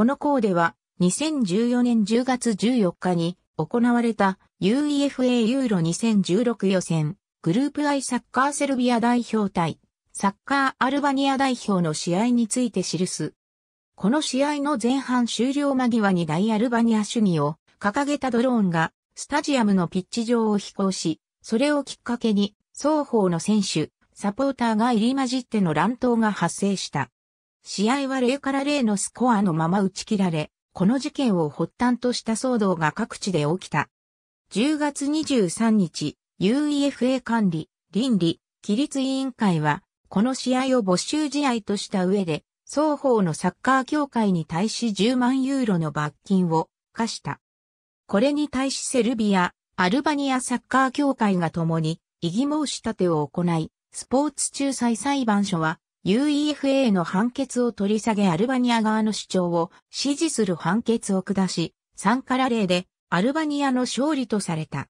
このーでは、2014年10月14日に行われた UEFA ユーロ2016予選、グループ I サッカーセルビア代表対、サッカーアルバニア代表の試合について記す。この試合の前半終了間際に大アルバニア主義を掲げたドローンがスタジアムのピッチ上を飛行し、それをきっかけに双方の選手、サポーターが入り混じっての乱闘が発生した。試合は0から0のスコアのまま打ち切られ、この事件を発端とした騒動が各地で起きた。10月23日、UEFA 管理、倫理、規律委員会は、この試合を没収試合とした上で、双方のサッカー協会に対し10万ユーロの罰金を課した。これに対しセルビア、アルバニアサッカー協会が共に異議申し立てを行い、スポーツ仲裁裁判所は UEFA の判決を取り下げアルバニア側の主張を支持する判決を下し、3から0でアルバニアの勝利とされた。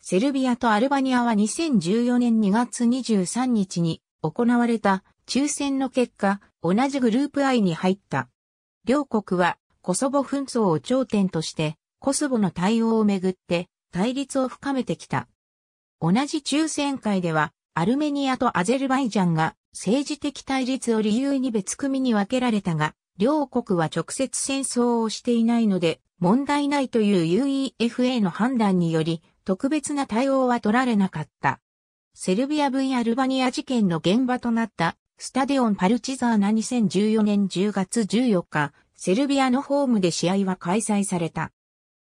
セルビアとアルバニアは2014年2月23日に行われた抽選の結果、同じグループ I に入った。両国はコソボ紛争を頂点として、コソボの対応をめぐって対立を深めてきた。同じ抽選会では、アルメニアとアゼルバイジャンが政治的対立を理由に別組に分けられたが、両国は直接戦争をしていないので問題ないという UEFA の判断により特別な対応は取られなかった。セルビア V アルバニア事件の現場となったスタデオンパルチザーナ2014年10月14日、セルビアのホームで試合は開催された。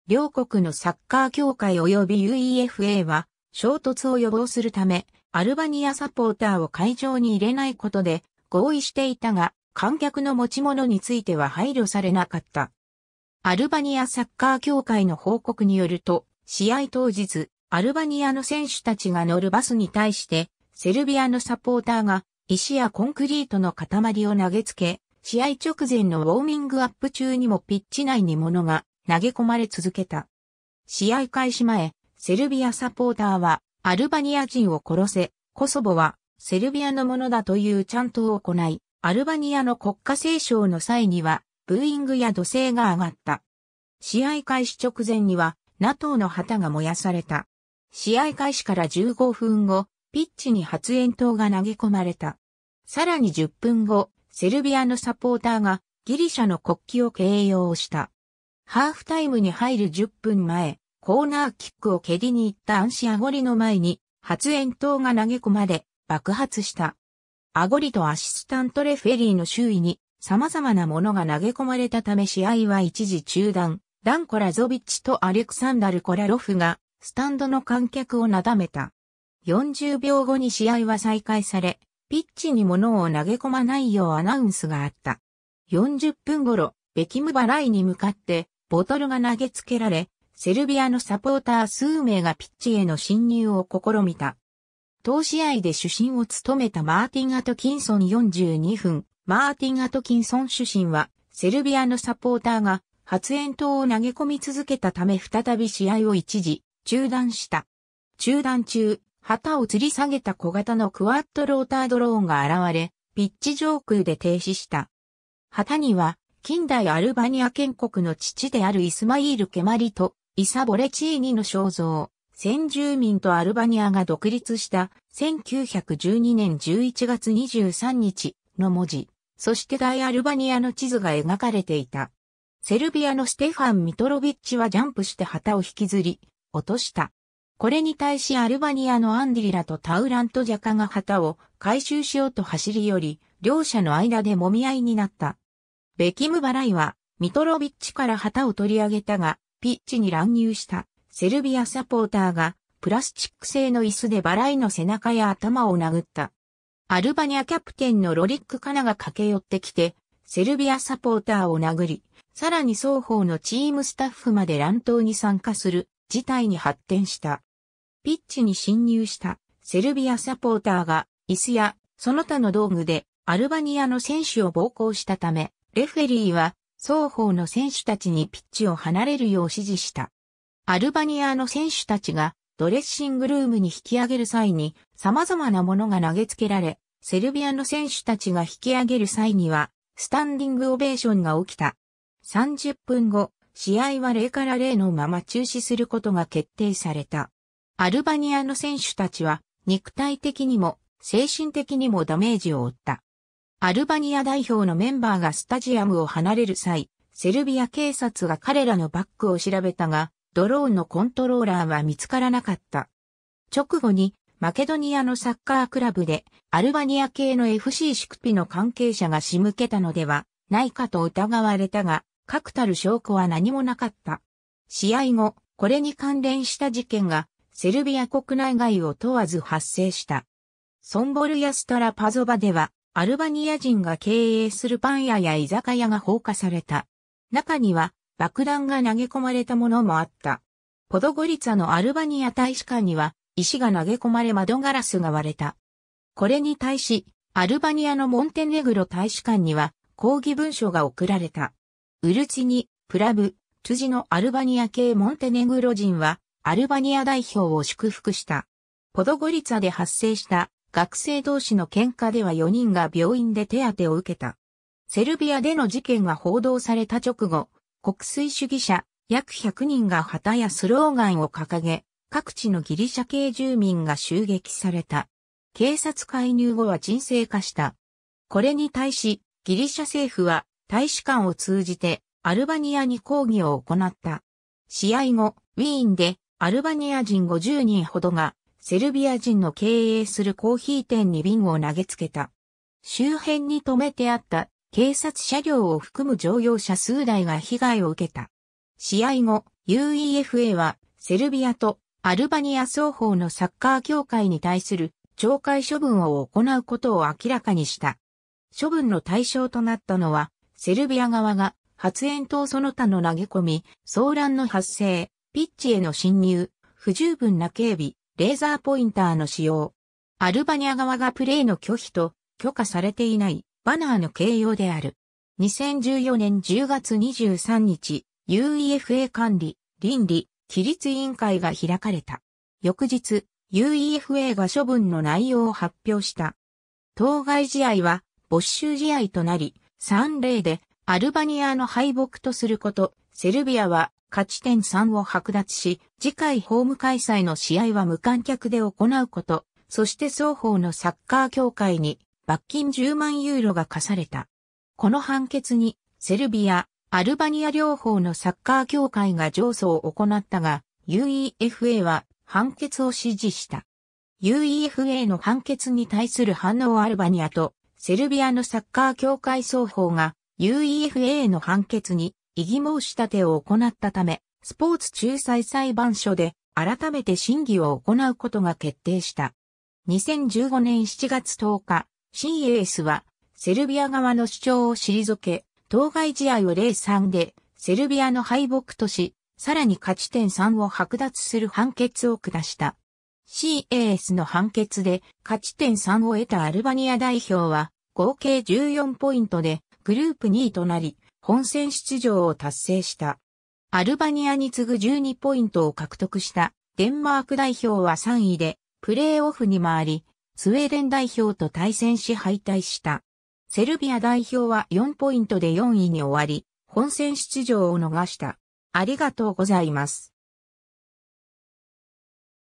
両国のサッカー協会及び UEFA は衝突を予防するため、アルバニアサポーターを会場に入れないことで合意していたが、観客の持ち物については配慮されなかった。アルバニアサッカー協会の報告によると、試合当日、アルバニアの選手たちが乗るバスに対して、セルビアのサポーターが石やコンクリートの塊を投げつけ、試合直前のウォーミングアップ中にもピッチ内に物が投げ込まれ続けた。試合開始前、セルビアサポーターはアルバニア人を殺せ、コソボはセルビアのものだというチャントを行い、アルバニアの国家斉唱の際にはブーイングや土星が上がった。試合開始直前には NATO の旗が燃やされた。試合開始から15分後、ピッチに発煙筒が投げ込まれた。さらに10分後、セルビアのサポーターがギリシャの国旗を掲揚した。ハーフタイムに入る10分前、コーナーキックを蹴りに行ったアンシアゴリの前に、発煙筒が投げ込まれ、爆発した。アゴリとアシスタントレフェリーの周囲に、様々なものが投げ込まれたため試合は一時中断。ダンコラゾビッチとアレクサンダル・コラロフが、スタンドの観客をなだめた。40秒後に試合は再開され、ピッチに物を投げ込まないようアナウンスがあった。40分頃、ベキムバライに向かって、ボトルが投げつけられ、セルビアのサポーター数名がピッチへの侵入を試みた。当試合で主審を務めたマーティン・アトキンソン42分、マーティン・アトキンソン主審は、セルビアのサポーターが発煙筒を投げ込み続けたため再び試合を一時中断した。中断中、旗を吊り下げた小型のクワッドロータードローンが現れ、ピッチ上空で停止した。旗には、近代アルバニア建国の父であるイスマイール・ケマリと、イサ・ボレチーニの肖像、先住民とアルバニアが独立した1912年11月23日の文字、そして大アルバニアの地図が描かれていた。セルビアのステファン・ミトロビッチはジャンプして旗を引きずり、落とした。これに対しアルバニアのアンディリラとタウラントジャカが旗を回収しようと走り寄り、両者の間で揉み合いになった。ベキム・バライは、ミトロビッチから旗を取り上げたが、ピッチに乱入したセルビアサポーターがプラスチック製の椅子でバライの背中や頭を殴った。アルバニアキャプテンのロリック・カナが駆け寄ってきて、セルビアサポーターを殴り、さらに双方のチームスタッフまで乱闘に参加する事態に発展した。ピッチに侵入したセルビアサポーターが椅子やその他の道具でアルバニアの選手を暴行したため、レフェリーは双方の選手たちにピッチを離れるよう指示した。アルバニアの選手たちがドレッシングルームに引き上げる際に様々なものが投げつけられ、セルビアの選手たちが引き上げる際には、スタンディングオベーションが起きた。30分後、試合は0から0のまま中止することが決定された。アルバニアの選手たちは、肉体的にも、精神的にもダメージを負った。アルバニア代表のメンバーがスタジアムを離れる際、セルビア警察が彼らのバッグを調べたが、ドローンのコントローラーは見つからなかった。直後に、マケドニアのサッカークラブで、アルバニア系の FC シクピの関係者が仕向けたのでは、ないかと疑われたが、確たる証拠は何もなかった。試合後、これに関連した事件が、セルビア国内外を問わず発生した。ソンボルやストラパゾバでは、アルバニア人が経営するパン屋や居酒屋が放火された。中には爆弾が投げ込まれたものもあった。ポドゴリツァのアルバニア大使館には石が投げ込まれ窓ガラスが割れた。これに対し、アルバニアのモンテネグロ大使館には抗議文書が送られた。ウルチニ、プラブ、辻ジのアルバニア系モンテネグロ人はアルバニア代表を祝福した。ポドゴリツァで発生した学生同士の喧嘩では4人が病院で手当てを受けた。セルビアでの事件が報道された直後、国粋主義者約100人が旗やスローガンを掲げ、各地のギリシャ系住民が襲撃された。警察介入後は人静化した。これに対し、ギリシャ政府は大使館を通じてアルバニアに抗議を行った。試合後、ウィーンでアルバニア人50人ほどがセルビア人の経営するコーヒー店に瓶を投げつけた。周辺に止めてあった警察車両を含む乗用車数台が被害を受けた。試合後、UEFA はセルビアとアルバニア双方のサッカー協会に対する懲戒処分を行うことを明らかにした。処分の対象となったのは、セルビア側が発煙筒その他の投げ込み、騒乱の発生、ピッチへの侵入、不十分な警備、レーザーポインターの使用。アルバニア側がプレイの拒否と許可されていないバナーの形容である。2014年10月23日、UEFA 管理、倫理、規律委員会が開かれた。翌日、UEFA が処分の内容を発表した。当該試合は没収試合となり、3例でアルバニアの敗北とすること、セルビアは勝ち点3を剥奪し、次回ホーム開催の試合は無観客で行うこと、そして双方のサッカー協会に罰金10万ユーロが課された。この判決に、セルビア、アルバニア両方のサッカー協会が上訴を行ったが、UEFA は判決を支持した。UEFA の判決に対する反応アルバニアとセルビアのサッカー協会双方が UEFA の判決に異議申し立てを行ったため、スポーツ仲裁裁判所で改めて審議を行うことが決定した。2015年7月10日、CAS はセルビア側の主張を退け、当該試合を0-3でセルビアの敗北とし、さらに勝ち点3を剥奪する判決を下した。CAS の判決で勝ち点3を得たアルバニア代表は合計14ポイントでグループ2位となり、本戦出場を達成した。アルバニアに次ぐ12ポイントを獲得したデンマーク代表は3位でプレーオフに回り、スウェーデン代表と対戦し敗退した。セルビア代表は4ポイントで4位に終わり、本戦出場を逃した。ありがとうございます。